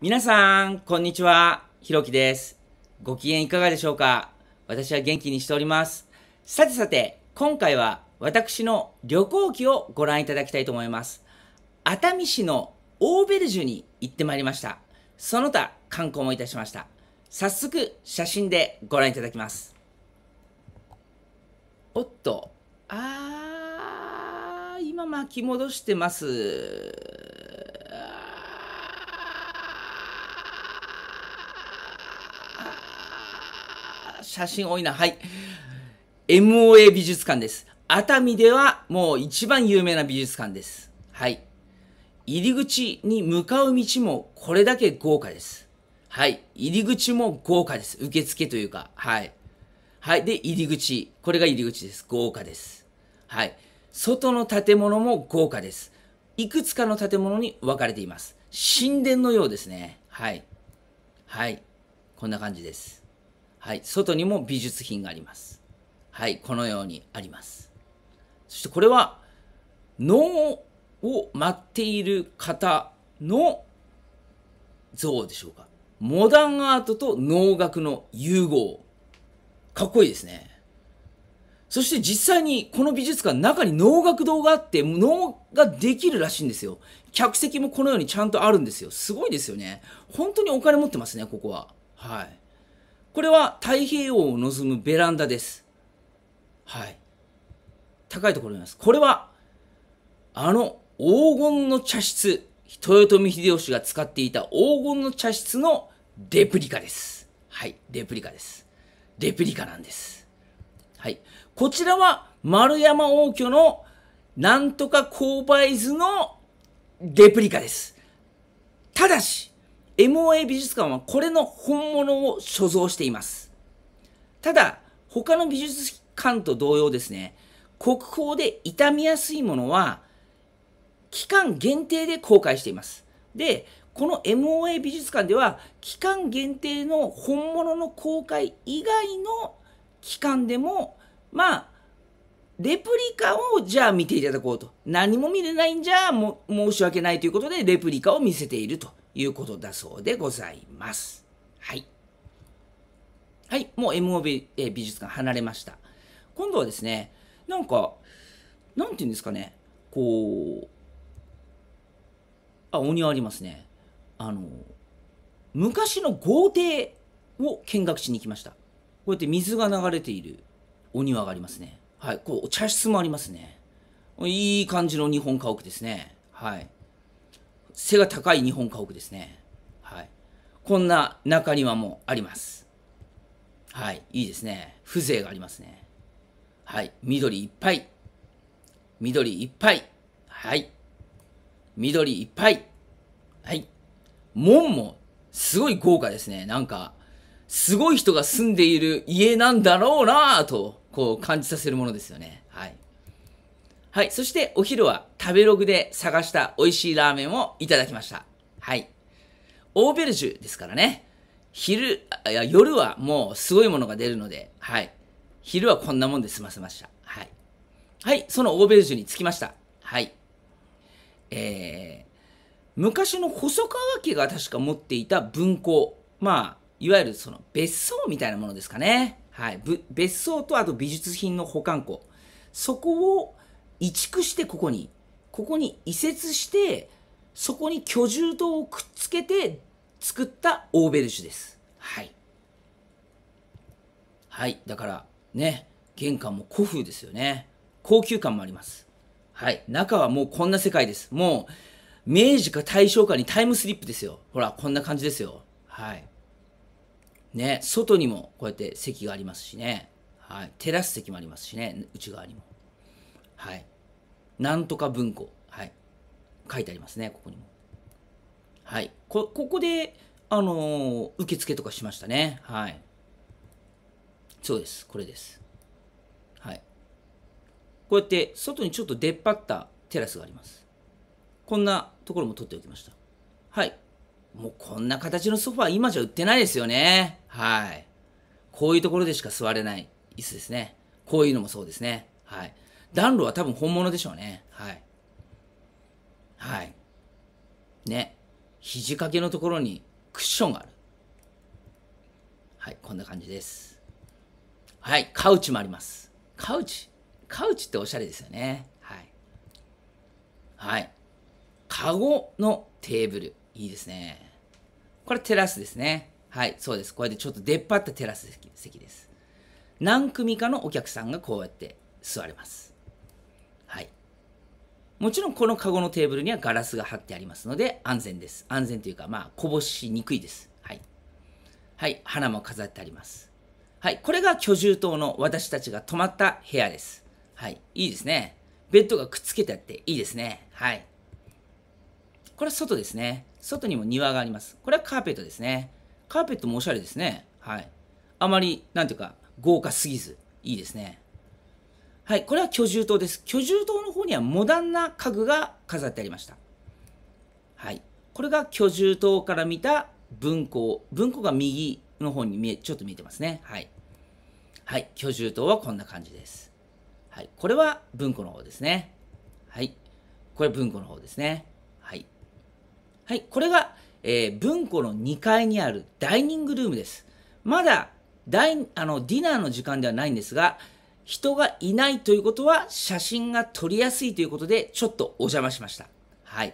皆さん、こんにちは。ひろきです。ご機嫌いかがでしょうか私は元気にしております。さてさて、今回は私の旅行記をご覧いただきたいと思います。熱海市のオーベルジュに行ってまいりました。その他、観光もいたしました。早速、写真でご覧いただきます。おっと、あー、今巻き戻してます。写真多いな。はい。MOA 美術館です。熱海ではもう一番有名な美術館です。はい。入り口に向かう道もこれだけ豪華です。はい。入り口も豪華です。受付というか。はい。はい。で、入り口。これが入り口です。豪華です。はい。外の建物も豪華です。いくつかの建物に分かれています。神殿のようですね。はい。はい。こんな感じです。はい、外にも美術品があります。はい、このようにあります。そしてこれは、能を待っている方の像でしょうか。モダンアートと能楽の融合。かっこいいですね。そして実際にこの美術館中に能楽堂があって、能ができるらしいんですよ。客席もこのようにちゃんとあるんですよ。すごいですよね。本当にお金持ってますね、ここは。はい。これは太平洋を望むベランダです。はい。高いところにいます。これは、あの黄金の茶室、豊臣秀吉が使っていた黄金の茶室のレプリカです。はい、レプリカです。レプリカなんです。はい。こちらは丸山王居のなんとか勾配図のレプリカです。ただし、MOA 美術館はこれの本物を所蔵しています。ただ、他の美術館と同様ですね、国宝で傷みやすいものは、期間限定で公開しています。で、この MOA 美術館では、期間限定の本物の公開以外の期間でも、まあ、レプリカをじゃあ見ていただこうと。何も見れないんじゃ申し訳ないということで、レプリカを見せているということだそうでございます。はい。はい、もう MOB 美術館離れました。今度はですね、なんか、なんていうんですかね、こう、あ、お庭ありますね。あの、昔の豪邸を見学しに行きました。こうやって水が流れているお庭がありますね。はい、こう、茶室もありますね。いい感じの日本家屋ですね。はい。背が高い日本家屋ですね。はい。こんな中庭もあります。はい。いいですね。風情がありますね。はい。緑いっぱい。緑いっぱい。はい。緑いっぱい。はい。門もすごい豪華ですね。なんか、すごい人が住んでいる家なんだろうなぁと、こう感じさせるものですよね。はい。はい。そしてお昼は食べログで探した美味しいラーメンをいただきました。はい。オーベルジュですからね。昼、いや、夜はもうすごいものが出るので、はい。昼はこんなもんで済ませました。はい。はい。そのオーベルジュに着きました。はい。えー、昔の細川家が確か持っていた文庫。まあ、いわゆるその別荘みたいなものですかね。はい。別荘とあと美術品の保管庫。そこを移築してここに、ここに移設して、そこに居住棟をくっつけて作ったオーベルジュです。はい。はい。だから、ね、玄関も古風ですよね。高級感もあります。はい。中はもうこんな世界です。もう、明治か大正かにタイムスリップですよ。ほら、こんな感じですよ。はい。ね、外にもこうやって席がありますしね。はい。テラス席もありますしね、内側にも。はい。なんとか文庫。はい。書いてありますね、ここにも。はい。こ、ここで、あのー、受付とかしましたね。はい。そうです。これです。はい。こうやって、外にちょっと出っ張ったテラスがあります。こんなところも取っておきました。はい。もうこんな形のソファー今じゃ売ってないですよね。はい。こういうところでしか座れない椅子ですね。こういうのもそうですね。はい。暖炉は多分本物でしょうね。はい。はい。ね。肘掛けのところにクッションがある。はい、こんな感じです。はい、カウチもあります。カウチカウチっておしゃれですよね。はい。はい。カゴのテーブル。いいですね。これテラスですね。はい、そうです。こうやってちょっと出っ張ったテラス席です。何組かのお客さんがこうやって座れます。もちろんこのカゴのテーブルにはガラスが張ってありますので安全です。安全というか、まあ、こぼしにくいです。はい。はい、花も飾ってあります。はい、これが居住棟の私たちが泊まった部屋です。はい、いいですね。ベッドがくっつけてあっていいですね。はい。これは外ですね。外にも庭があります。これはカーペットですね。カーペットもおしゃれですね。はい。あまり、なんていうか、豪華すぎず、いいですね。はい、これは居住棟です。居住棟の方にはモダンな家具が飾ってありました。はい。これが居住棟から見た文庫。文庫が右の方に見え、ちょっと見えてますね。はい。はい。居住棟はこんな感じです。はい。これは文庫の方ですね。はい。これ文庫の方ですね。はい。はい。これが、えー、文庫の2階にあるダイニングルームです。まだ、あのディナーの時間ではないんですが、人がいないということは写真が撮りやすいということでちょっとお邪魔しました。はい。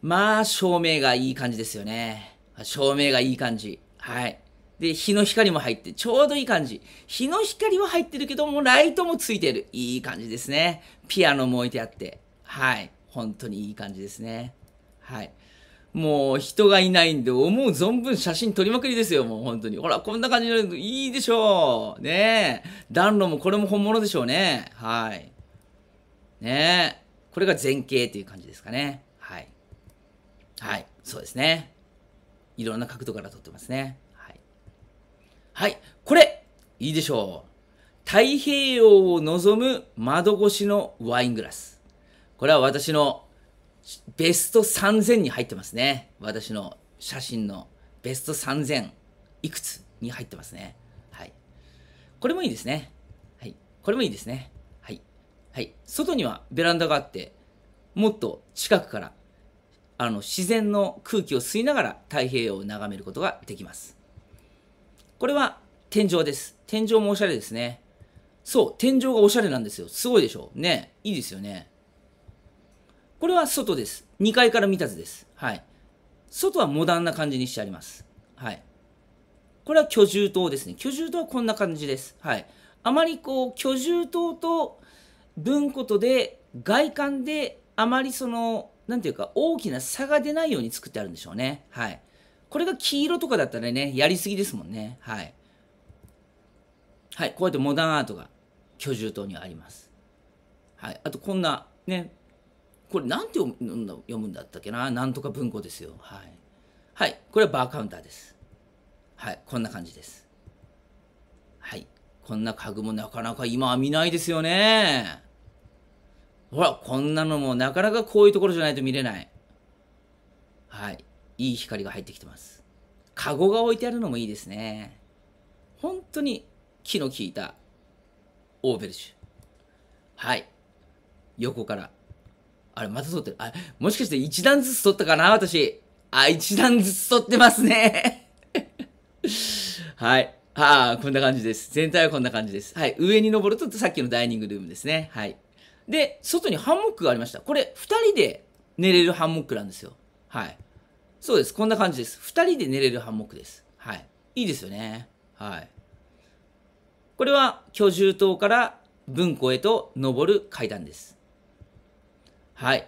まあ、照明がいい感じですよね。照明がいい感じ。はい。で、日の光も入って、ちょうどいい感じ。日の光は入ってるけども、ライトもついてる。いい感じですね。ピアノも置いてあって。はい。本当にいい感じですね。はい。もう人がいないんで、思う存分写真撮りまくりですよ、もう本当に。ほら、こんな感じになる、いいでしょう。ねえ。暖炉もこれも本物でしょうね。はい。ねえ。これが前景という感じですかね。はい。はい。そうですね。いろんな角度から撮ってますね。はい。はい。これ、いいでしょう。太平洋を望む窓越しのワイングラス。これは私のベスト3000に入ってますね。私の写真のベスト3000いくつに入ってますね。はい。これもいいですね。はい。これもいいですね。はい。はい。外にはベランダがあって、もっと近くから、あの、自然の空気を吸いながら太平洋を眺めることができます。これは天井です。天井もおしゃれですね。そう、天井がおしゃれなんですよ。すごいでしょねいいですよね。これは外です。2階から見た図です。はい。外はモダンな感じにしてあります。はい。これは居住棟ですね。居住棟はこんな感じです。はい。あまりこう、居住棟と文庫とで、外観であまりその、なんていうか、大きな差が出ないように作ってあるんでしょうね。はい。これが黄色とかだったらね、やりすぎですもんね。はい。はい。こうやってモダンアートが居住棟にはあります。はい。あとこんな、ね、これなんて読むんだったっけななんとか文庫ですよ。はい。はい。これはバーカウンターです。はい。こんな感じです。はい。こんな家具もなかなか今は見ないですよね。ほら、こんなのもなかなかこういうところじゃないと見れない。はい。いい光が入ってきてます。カゴが置いてあるのもいいですね。本当に木の効いたオーベルジュ。はい。横からあれ、また撮ってる。あれ、もしかして1段ずつ取ったかな私。あ、1段ずつ取ってますね。はい。はあ、こんな感じです。全体はこんな感じです。はい。上に登るとさっきのダイニングルームですね。はい。で、外にハンモックがありました。これ、2人で寝れるハンモックなんですよ。はい。そうです。こんな感じです。2人で寝れるハンモックです。はい。いいですよね。はい。これは居住棟から文庫へと登る階段です。はい。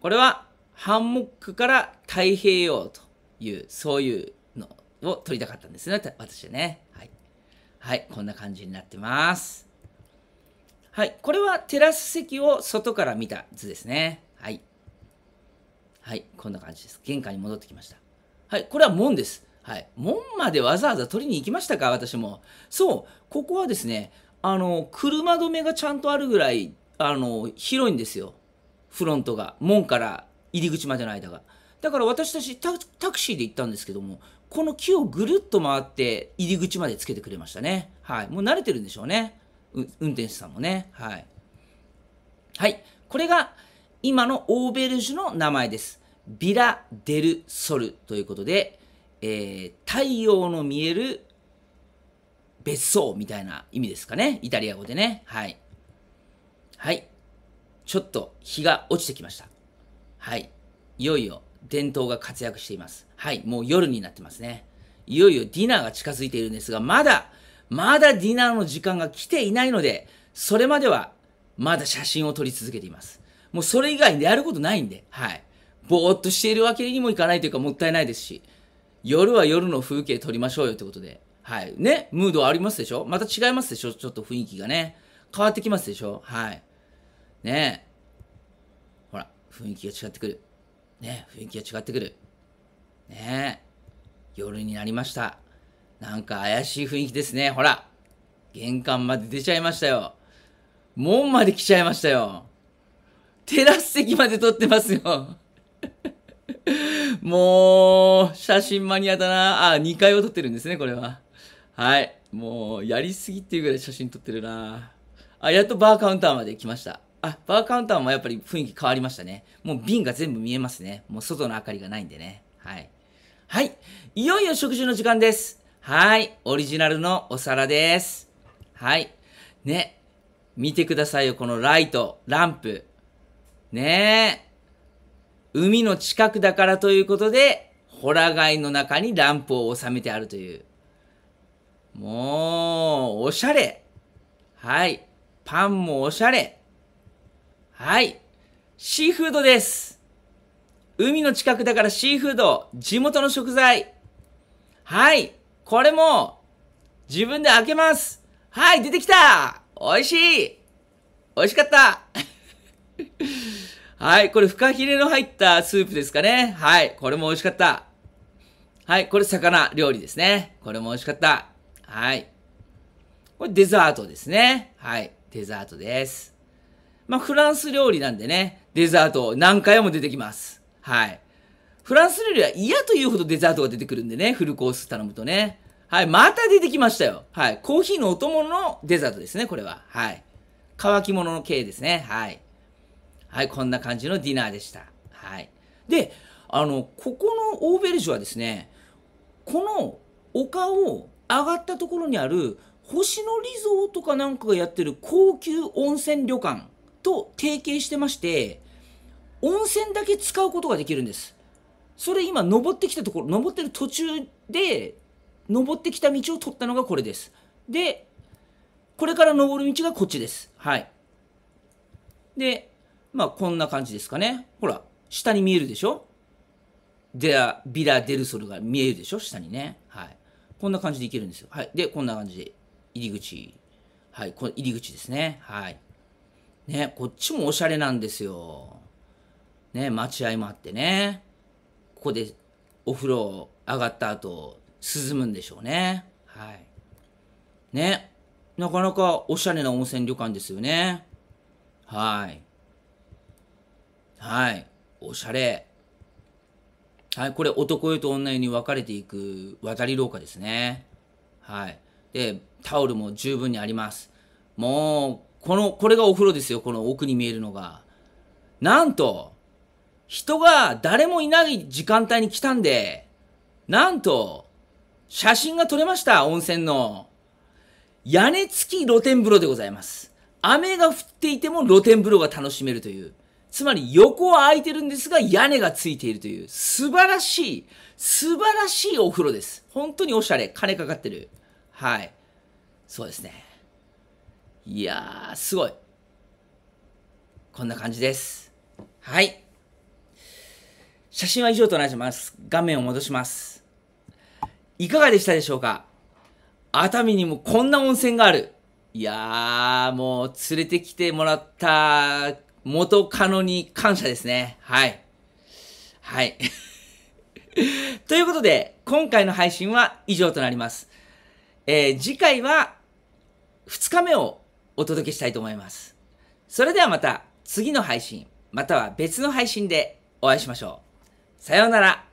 これは、ハンモックから太平洋という、そういうのを撮りたかったんですね、私はね。はい。はい、こんな感じになってます。はい、これはテラス席を外から見た図ですね。はい。はい、こんな感じです。玄関に戻ってきました。はい、これは門です。はい、門までわざわざ取りに行きましたか、私も。そう、ここはですね、あの、車止めがちゃんとあるぐらい、あの、広いんですよ。フロントが門から入り口までの間がだから私たちタクシーで行ったんですけどもこの木をぐるっと回って入り口までつけてくれましたねはいもう慣れてるんでしょうね運転手さんもねはいはいこれが今のオーベルジュの名前ですビラ・デル・ソルということで、えー、太陽の見える別荘みたいな意味ですかねイタリア語でねはいはいちょっと日が落ちてきました。はい。いよいよ伝統が活躍しています。はい。もう夜になってますね。いよいよディナーが近づいているんですが、まだ、まだディナーの時間が来ていないので、それまではまだ写真を撮り続けています。もうそれ以外にやることないんで、はい。ぼーっとしているわけにもいかないというかもったいないですし、夜は夜の風景撮りましょうよってことで、はい。ね、ムードありますでしょまた違いますでしょちょっと雰囲気がね。変わってきますでしょはい。ねえ。ほら、雰囲気が違ってくる。ねえ、雰囲気が違ってくる。ねえ。夜になりました。なんか怪しい雰囲気ですね。ほら。玄関まで出ちゃいましたよ。門まで来ちゃいましたよ。テラス席まで撮ってますよ。もう、写真マニアだな。あ、2階を撮ってるんですね、これは。はい。もう、やりすぎっていうぐらい写真撮ってるな。あ、やっとバーカウンターまで来ました。あバーカウンターもやっぱり雰囲気変わりましたねもう瓶が全部見えますねもう外の明かりがないんでねはいはいいよいよ食事の時間ですはいオリジナルのお皿ですはいね見てくださいよこのライトランプねえ海の近くだからということでホラ貝の中にランプを収めてあるというもうおしゃれはいパンもおしゃれはい。シーフードです。海の近くだからシーフード、地元の食材。はい。これも、自分で開けます。はい、出てきた美味しい美味しかった はい、これフカヒレの入ったスープですかね。はい、これも美味しかった。はい、これ魚料理ですね。これも美味しかった。はい。これデザートですね。はい、デザートです。まあ、フランス料理なんでね、デザート何回も出てきます。はい。フランス料理は嫌というほどデザートが出てくるんでね、フルコース頼むとね。はい、また出てきましたよ。はい、コーヒーのお供のデザートですね、これは。はい。乾き物の系ですね。はい。はい、こんな感じのディナーでした。はい。で、あの、ここのオーベルジュはですね、この丘を上がったところにある星野リゾートかなんかがやってる高級温泉旅館と提携してまして、温泉だけ使うことができるんです。それ今登ってきたところ、登ってる途中で、登ってきた道を取ったのがこれです。で、これから登る道がこっちです。はい。で、まあこんな感じですかね。ほら、下に見えるでしょでは、ビラ・デルソルが見えるでしょ下にね。はい。こんな感じでいけるんですよ。はい。で、こんな感じで入り口。はい。この入り口ですね。はい。ね、こっちもおしゃれなんですよ。ね、待合もあってね。ここでお風呂上がった後、涼むんでしょうね。はい。ね、なかなかおしゃれな温泉旅館ですよね。はい。はい。おしゃれ。はい。これ、男湯と女湯に分かれていく渡り廊下ですね。はい。で、タオルも十分にあります。もう、この、これがお風呂ですよ、この奥に見えるのが。なんと、人が誰もいない時間帯に来たんで、なんと、写真が撮れました、温泉の。屋根付き露天風呂でございます。雨が降っていても露天風呂が楽しめるという。つまり横は空いてるんですが屋根がついているという素晴らしい、素晴らしいお風呂です。本当におしゃれ。金かかってる。はい。そうですね。いやー、すごい。こんな感じです。はい。写真は以上となります。画面を戻します。いかがでしたでしょうか熱海にもこんな温泉がある。いやー、もう連れてきてもらった元カノに感謝ですね。はい。はい。ということで、今回の配信は以上となります。えー、次回は2日目をお届けしたいと思います。それではまた次の配信、または別の配信でお会いしましょう。さようなら。